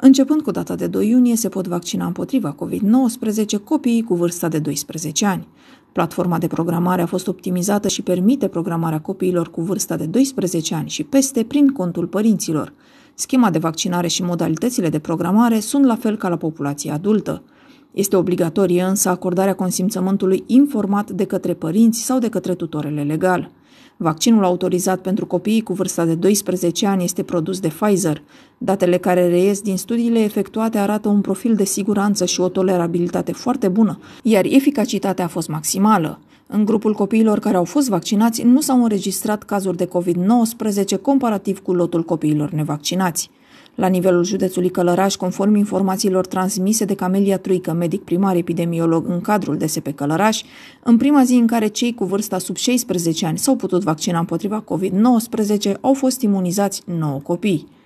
Începând cu data de 2 iunie, se pot vaccina împotriva COVID-19 copiii cu vârsta de 12 ani. Platforma de programare a fost optimizată și permite programarea copiilor cu vârsta de 12 ani și peste prin contul părinților. Schema de vaccinare și modalitățile de programare sunt la fel ca la populația adultă. Este obligatorie însă acordarea consimțământului informat de către părinți sau de către tutorele legal. Vaccinul autorizat pentru copiii cu vârsta de 12 ani este produs de Pfizer. Datele care reies din studiile efectuate arată un profil de siguranță și o tolerabilitate foarte bună, iar eficacitatea a fost maximală. În grupul copiilor care au fost vaccinați nu s-au înregistrat cazuri de COVID-19 comparativ cu lotul copiilor nevaccinați. La nivelul județului Călăraș, conform informațiilor transmise de Camelia Truică, medic primar epidemiolog în cadrul DSP Călăraș, în prima zi în care cei cu vârsta sub 16 ani s-au putut vaccina împotriva COVID-19, au fost imunizați 9 copii.